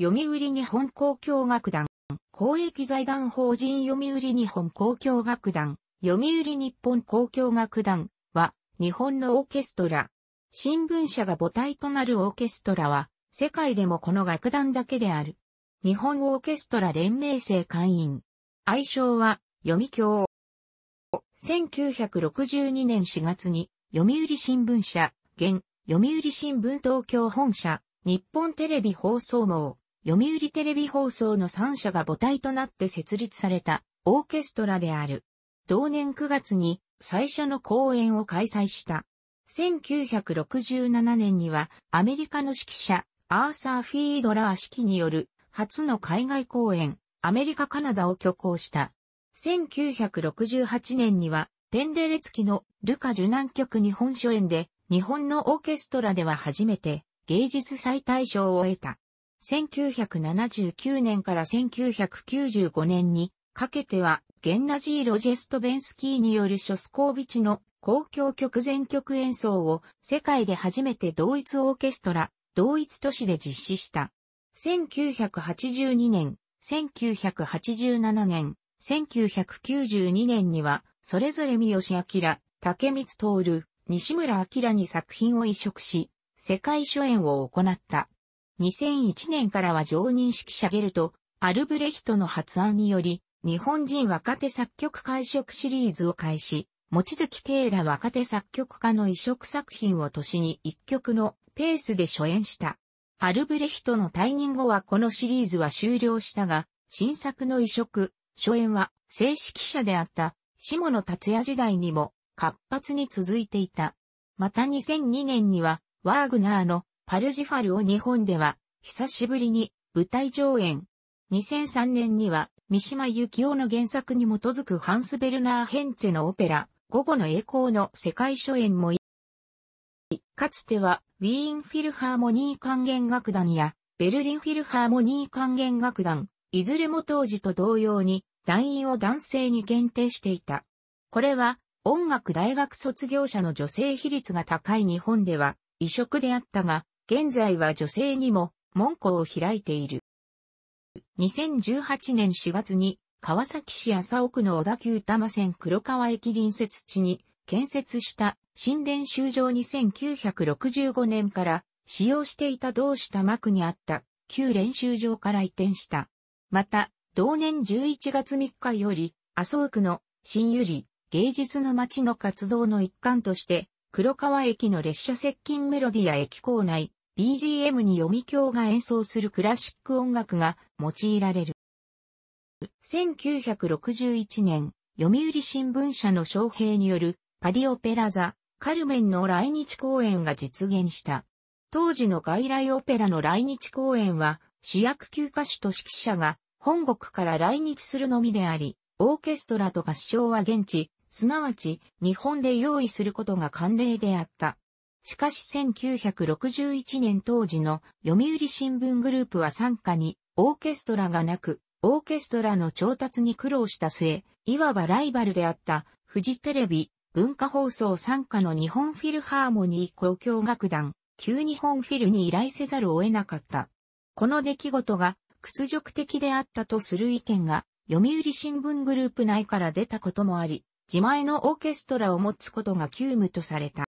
読売日本交響楽団、公益財団法人読売日本交響楽団、読売日本交響楽団は、日本のオーケストラ。新聞社が母体となるオーケストラは、世界でもこの楽団だけである。日本オーケストラ連盟生会員。愛称は、読み教。1962年4月に、読売新聞社、現、読売新聞東京本社、日本テレビ放送網、読売テレビ放送の3社が母体となって設立されたオーケストラである。同年9月に最初の公演を開催した。1967年にはアメリカの指揮者アーサー・フィードラー指揮による初の海外公演アメリカ・カナダを挙行した。1968年にはペンデレツキのルカ受難曲日本初演で日本のオーケストラでは初めて芸術祭大賞を得た。1979年から1995年にかけては、ゲンナジー・ロジェストベンスキーによるショスコービチの公共曲全曲演奏を世界で初めて同一オーケストラ、同一都市で実施した。1982年、1987年、1992年には、それぞれ三好明、竹光徹、西村明に作品を移植し、世界初演を行った。2001年からは常任指揮者ゲルト、アルブレヒトの発案により、日本人若手作曲会食シリーズを開始、持月慶ら若手作曲家の移植作品を年に1曲のペースで初演した。アルブレヒトの退任後はこのシリーズは終了したが、新作の移植、初演は正式者であった下野達也時代にも活発に続いていた。また2002年にはワーグナーのパルジファルを日本では、久しぶりに舞台上演。2003年には、三島由紀夫の原作に基づくハンス・ベルナー・ヘンツェのオペラ、午後の栄光の世界初演もかつては、ウィーン・フィルハーモニー管弦楽団や、ベルリン・フィルハーモニー管弦楽団、いずれも当時と同様に、団員を男性に限定していた。これは、音楽大学卒業者の女性比率が高い日本では、異色であったが、現在は女性にも門戸を開いている。2018年4月に川崎市麻生区の小田急多摩線黒川駅隣接地に建設した新練習場に1965年から使用していた同市多摩区にあった旧練習場から移転した。また、同年11月3日より麻生区の新ゆり芸術の街の活動の一環として黒川駅の列車接近メロディア駅構内 BGM に読み鏡が演奏するクラシック音楽が用いられる。1961年、読売新聞社の招聘によるパリオペラ座、カルメンの来日公演が実現した。当時の外来オペラの来日公演は、主役級歌手と指揮者が本国から来日するのみであり、オーケストラと合唱は現地、すなわち日本で用意することが慣例であった。しかし1961年当時の読売新聞グループは傘下にオーケストラがなく、オーケストラの調達に苦労した末、いわばライバルであったフジテレビ、文化放送傘下の日本フィルハーモニー交響楽団、旧日本フィルに依頼せざるを得なかった。この出来事が屈辱的であったとする意見が、読売新聞グループ内から出たこともあり、自前のオーケストラを持つことが急務とされた。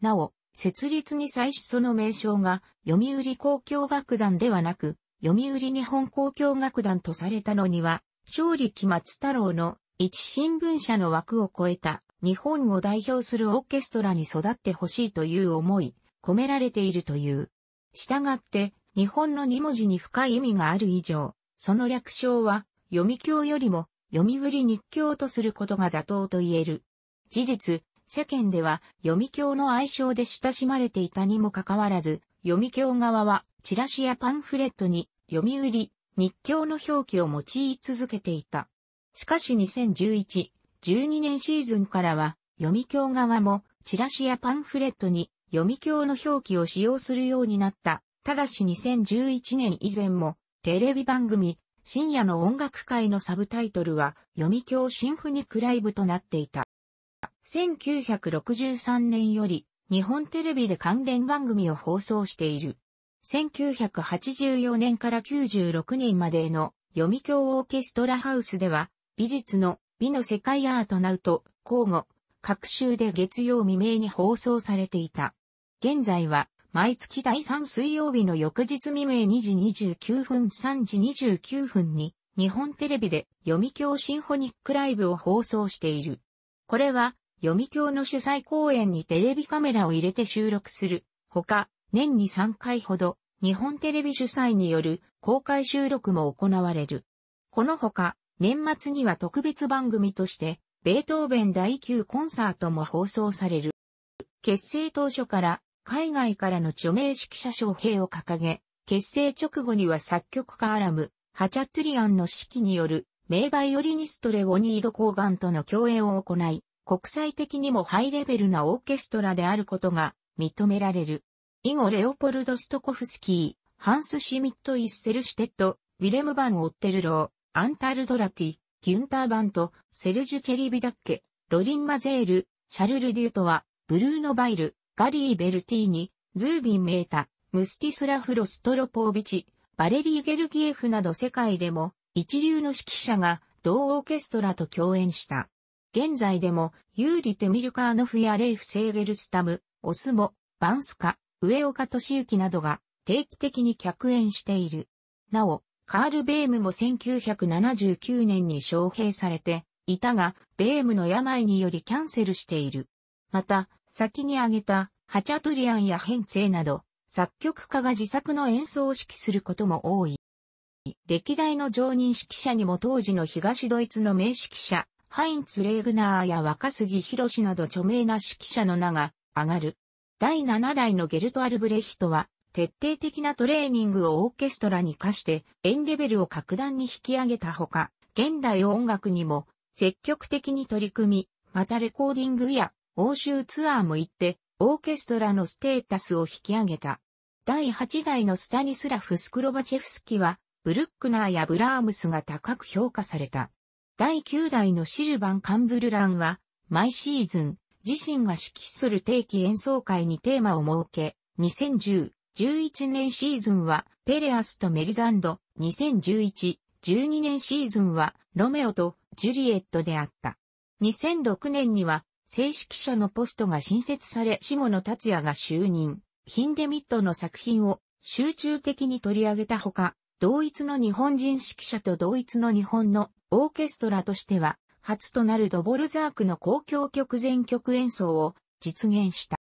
なお、設立に際しその名称が読売交響楽団ではなく、読売日本交響楽団とされたのには、勝利木松太郎の一新聞社の枠を超えた日本を代表するオーケストラに育ってほしいという思い、込められているという。したがって、日本の二文字に深い意味がある以上、その略称は、読み教よりも、読み売り日教とすることが妥当と言える。事実、世間では読み教の愛称で親しまれていたにもかかわらず、読み教側はチラシやパンフレットに読み売り、日教の表記を用い続けていた。しかし2011、12年シーズンからは、読み教側もチラシやパンフレットに読み教の表記を使用するようになった。ただし2011年以前も、テレビ番組、深夜の音楽会のサブタイトルは、読み教シンフニクライブとなっていた。1963年より日本テレビで関連番組を放送している。1984年から96年までの読み教オーケストラハウスでは美術の美の世界アートナウト交互各週で月曜未明に放送されていた。現在は毎月第3水曜日の翌日未明2時29分3時29分に日本テレビで読み教シンフォニックライブを放送している。これは読み教の主催公演にテレビカメラを入れて収録する。ほか、年に3回ほど、日本テレビ主催による公開収録も行われる。このほか、年末には特別番組として、ベートーベン第9コンサートも放送される。結成当初から海外からの著名指揮者招聘を掲げ、結成直後には作曲家アラム、ハチャトゥリアンの指揮による名バイオリニストレオニード・コーガンとの共演を行い、国際的にもハイレベルなオーケストラであることが認められる。以後レオポルド・ストコフスキー、ハンス・シミット・イッセルシテッド、ウィレム・バン・オッテルロー、アンタル・ドラティ、ギュンター・バント、セルジュ・チェリビダッケ、ロリン・マゼール、シャルル・デュートは、ブルーノ・バイル、ガリー・ベルティーニ、ズービン・メータ、ムスティスラフ・ロストロポービチ、バレリー・ゲルギエフなど世界でも一流の指揮者が同オーケストラと共演した。現在でも、ユーリ・テミルカーノフやレイフ・セーゲルスタム、オスモ、バンスカ、上岡俊幸などが定期的に客演している。なお、カール・ベームも1979年に招聘されていたが、ベームの病によりキャンセルしている。また、先に挙げた、ハチャトリアンやヘンツェなど、作曲家が自作の演奏を指揮することも多い。歴代の常任指揮者にも当時の東ドイツの名指揮者、ハインツ・レーグナーや若杉博など著名な指揮者の名が上がる。第7代のゲルト・アルブレヒトは、徹底的なトレーニングをオーケストラに課して、演レベルを格段に引き上げたほか、現代音楽にも積極的に取り組み、またレコーディングや欧州ツアーも行って、オーケストラのステータスを引き上げた。第8代のスタニスラフ・スクロバチェフスキは、ブルックナーやブラームスが高く評価された。第9代のシルバン・カンブルランは、毎シーズン、自身が指揮する定期演奏会にテーマを設け、2010、11年シーズンは、ペレアスとメリザンド、2011、12年シーズンは、ロメオとジュリエットであった。2006年には、正式者のポストが新設され、下野達也が就任、ヒンデミットの作品を集中的に取り上げたほか、同一の日本人指揮者と同一の日本のオーケストラとしては、初となるドボルザークの公共曲全曲演奏を実現した。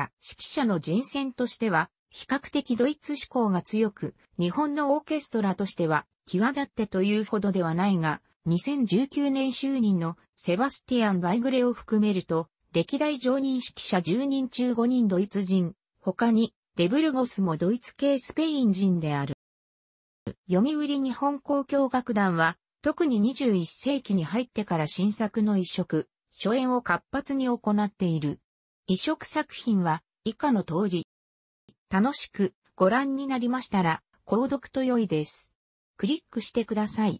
指揮者の人選としては、比較的ドイツ志向が強く、日本のオーケストラとしては、際立ってというほどではないが、2019年就任のセバスティアン・バイグレを含めると、歴代常任指揮者10人中5人ドイツ人、他にデブルゴスもドイツ系スペイン人である。読売日本交響楽団は、特に21世紀に入ってから新作の移植、初演を活発に行っている。移植作品は、以下の通り。楽しくご覧になりましたら、購読と良いです。クリックしてください。